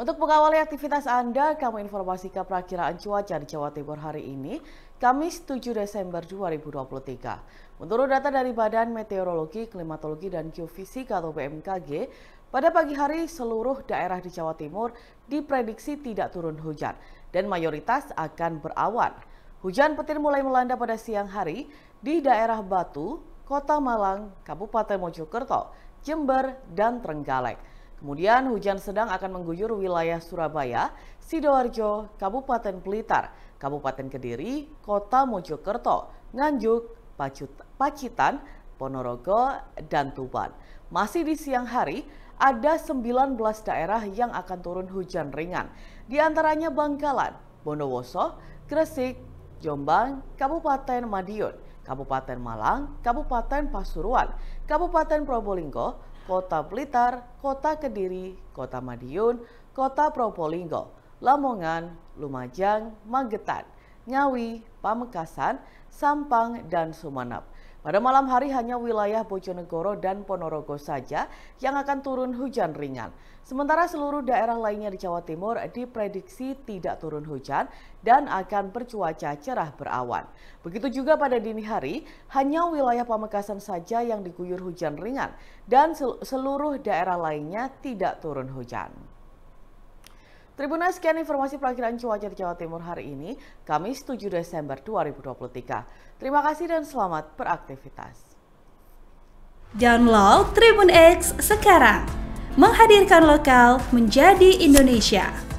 Untuk mengawali aktivitas Anda, kami informasikan perakiraan cuaca di Jawa Timur hari ini, Kamis 7 Desember 2023. Menurut data dari Badan Meteorologi, Klimatologi, dan Geofisika atau BMKG, pada pagi hari seluruh daerah di Jawa Timur diprediksi tidak turun hujan dan mayoritas akan berawan. Hujan petir mulai melanda pada siang hari di daerah Batu, Kota Malang, Kabupaten Mojokerto, Jember, dan Trenggalek. Kemudian hujan sedang akan mengguyur wilayah Surabaya, Sidoarjo, Kabupaten Blitar, Kabupaten Kediri, Kota Mojokerto, Nganjuk, Pacitan, Ponorogo, dan Tuban. Masih di siang hari, ada 19 daerah yang akan turun hujan ringan. Di antaranya Bangkalan, Bondowoso, Gresik, Jombang, Kabupaten Madiun, Kabupaten Malang, Kabupaten Pasuruan, Kabupaten Probolinggo, Kota Blitar, Kota Kediri, Kota Madiun, Kota Probolinggo, Lamongan, Lumajang, Magetan, Ngawi, Pamekasan, Sampang, dan Sumeneb. Pada malam hari hanya wilayah Bojonegoro dan Ponorogo saja yang akan turun hujan ringan. Sementara seluruh daerah lainnya di Jawa Timur diprediksi tidak turun hujan dan akan bercuaca cerah berawan. Begitu juga pada dini hari, hanya wilayah Pamekasan saja yang diguyur hujan ringan dan seluruh daerah lainnya tidak turun hujan. Tribunal sekian informasi perakhiran cuaca di Jawa Timur hari ini, Kamis 7 Desember 2023. Terima kasih dan selamat beraktivitas. Download Tribun X sekarang. Menghadirkan lokal menjadi Indonesia.